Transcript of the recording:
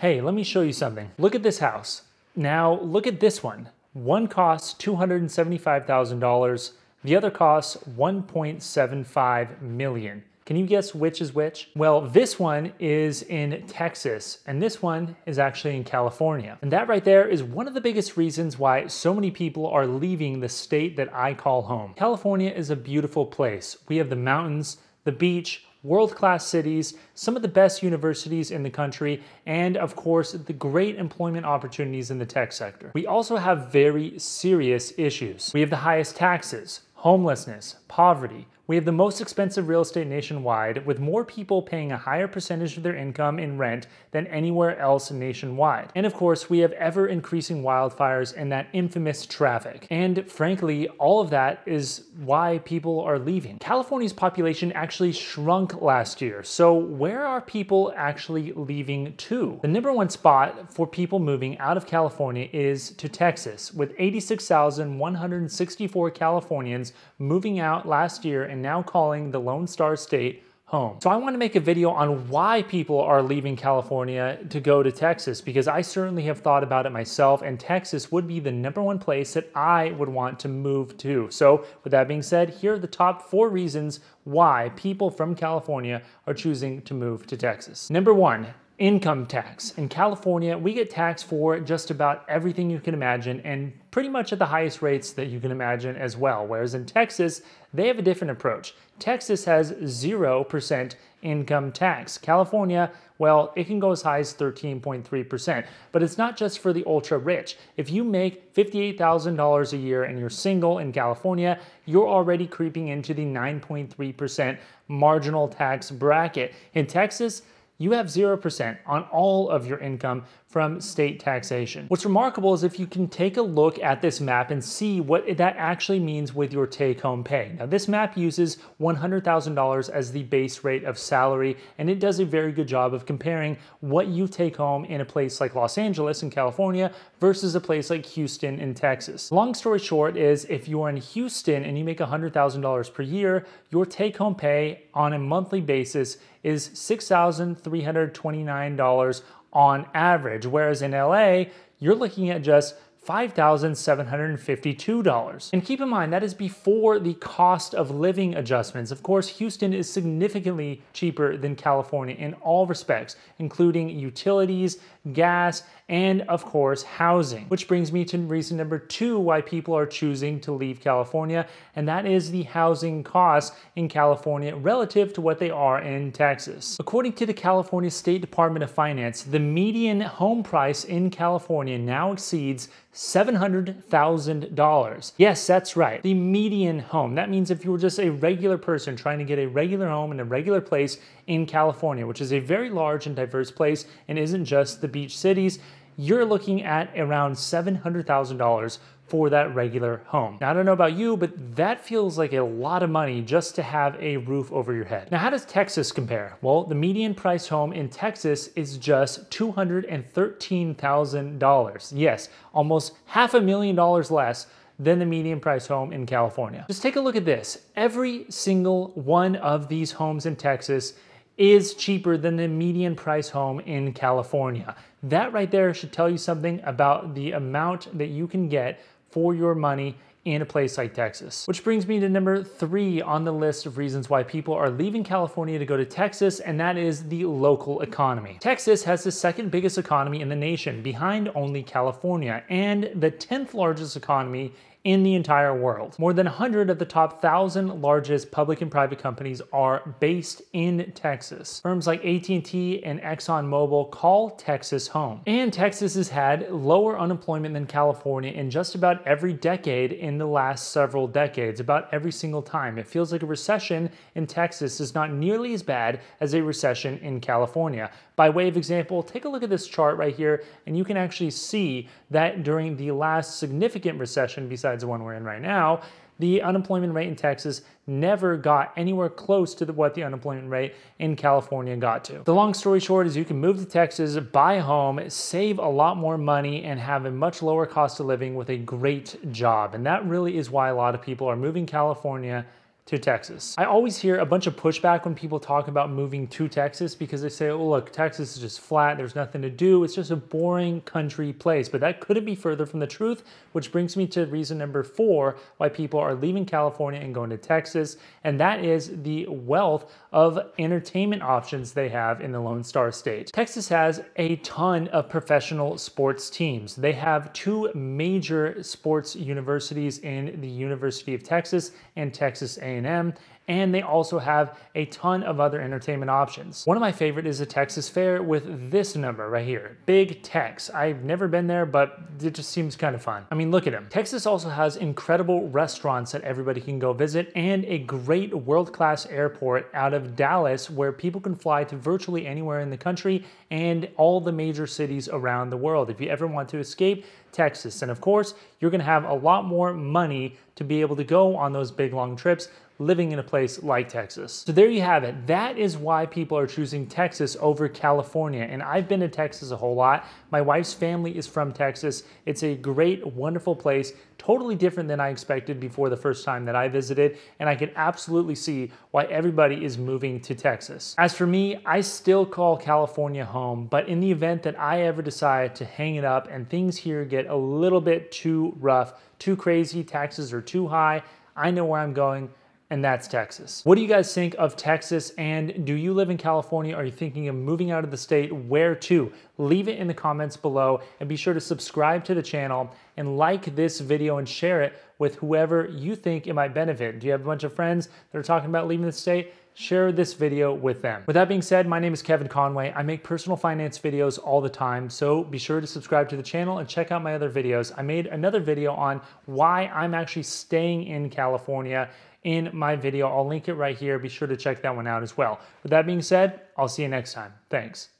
hey, let me show you something. Look at this house. Now look at this one. One costs $275,000, the other costs 1.75 million. Can you guess which is which? Well, this one is in Texas, and this one is actually in California. And that right there is one of the biggest reasons why so many people are leaving the state that I call home. California is a beautiful place. We have the mountains, the beach, world-class cities, some of the best universities in the country, and of course, the great employment opportunities in the tech sector. We also have very serious issues. We have the highest taxes, homelessness, poverty, we have the most expensive real estate nationwide, with more people paying a higher percentage of their income in rent than anywhere else nationwide. And of course, we have ever increasing wildfires and that infamous traffic. And frankly, all of that is why people are leaving. California's population actually shrunk last year, so where are people actually leaving to? The number one spot for people moving out of California is to Texas, with 86,164 Californians moving out last year and now calling the Lone Star State home. So I wanna make a video on why people are leaving California to go to Texas because I certainly have thought about it myself and Texas would be the number one place that I would want to move to. So with that being said, here are the top four reasons why people from California are choosing to move to Texas. Number one, income tax. In California, we get taxed for just about everything you can imagine and pretty much at the highest rates that you can imagine as well. Whereas in Texas, they have a different approach. Texas has 0% income tax. California, well, it can go as high as 13.3%. But it's not just for the ultra rich. If you make $58,000 a year and you're single in California, you're already creeping into the 9.3% marginal tax bracket. In Texas, you have 0% on all of your income from state taxation. What's remarkable is if you can take a look at this map and see what that actually means with your take home pay. Now, this map uses $100,000 as the base rate of salary, and it does a very good job of comparing what you take home in a place like Los Angeles in California versus a place like Houston in Texas. Long story short is if you are in Houston and you make $100,000 per year, your take home pay on a monthly basis is $6,329 on average, whereas in LA, you're looking at just $5,752. And keep in mind, that is before the cost of living adjustments. Of course, Houston is significantly cheaper than California in all respects, including utilities, gas, and of course, housing. Which brings me to reason number two why people are choosing to leave California, and that is the housing costs in California relative to what they are in Texas. According to the California State Department of Finance, the median home price in California now exceeds $700,000. Yes, that's right, the median home. That means if you were just a regular person trying to get a regular home in a regular place in California, which is a very large and diverse place and isn't just the beach cities, you're looking at around $700,000 for that regular home. Now, I don't know about you, but that feels like a lot of money just to have a roof over your head. Now, how does Texas compare? Well, the median price home in Texas is just $213,000. Yes, almost half a million dollars less than the median price home in California. Just take a look at this. Every single one of these homes in Texas is cheaper than the median price home in California. That right there should tell you something about the amount that you can get for your money in a place like Texas. Which brings me to number three on the list of reasons why people are leaving California to go to Texas, and that is the local economy. Texas has the second biggest economy in the nation, behind only California, and the 10th largest economy in the entire world. More than 100 of the top 1,000 largest public and private companies are based in Texas. Firms like AT&T and ExxonMobil call Texas home. And Texas has had lower unemployment than California in just about every decade in the last several decades, about every single time. It feels like a recession in Texas is not nearly as bad as a recession in California. By way of example, take a look at this chart right here, and you can actually see that during the last significant recession besides besides the one we're in right now, the unemployment rate in Texas never got anywhere close to the, what the unemployment rate in California got to. The long story short is you can move to Texas, buy a home, save a lot more money, and have a much lower cost of living with a great job. And that really is why a lot of people are moving California to Texas. I always hear a bunch of pushback when people talk about moving to Texas because they say, oh, look, Texas is just flat, there's nothing to do, it's just a boring country place. But that couldn't be further from the truth, which brings me to reason number four why people are leaving California and going to Texas, and that is the wealth of entertainment options they have in the Lone Star State. Texas has a ton of professional sports teams. They have two major sports universities in the University of Texas and Texas A&M. A&M, and they also have a ton of other entertainment options. One of my favorite is the Texas Fair with this number right here, Big Tex. I've never been there, but it just seems kind of fun. I mean, look at him. Texas also has incredible restaurants that everybody can go visit and a great world-class airport out of Dallas where people can fly to virtually anywhere in the country and all the major cities around the world. If you ever want to escape, Texas. And of course, you're gonna have a lot more money to be able to go on those big long trips living in a place like Texas. So there you have it. That is why people are choosing Texas over California. And I've been to Texas a whole lot. My wife's family is from Texas. It's a great, wonderful place, totally different than I expected before the first time that I visited. And I can absolutely see why everybody is moving to Texas. As for me, I still call California home, but in the event that I ever decide to hang it up and things here get a little bit too rough, too crazy, taxes are too high, I know where I'm going and that's Texas. What do you guys think of Texas and do you live in California? Are you thinking of moving out of the state? Where to? Leave it in the comments below and be sure to subscribe to the channel and like this video and share it with whoever you think it might benefit. Do you have a bunch of friends that are talking about leaving the state? share this video with them. With that being said, my name is Kevin Conway. I make personal finance videos all the time, so be sure to subscribe to the channel and check out my other videos. I made another video on why I'm actually staying in California in my video. I'll link it right here. Be sure to check that one out as well. With that being said, I'll see you next time. Thanks.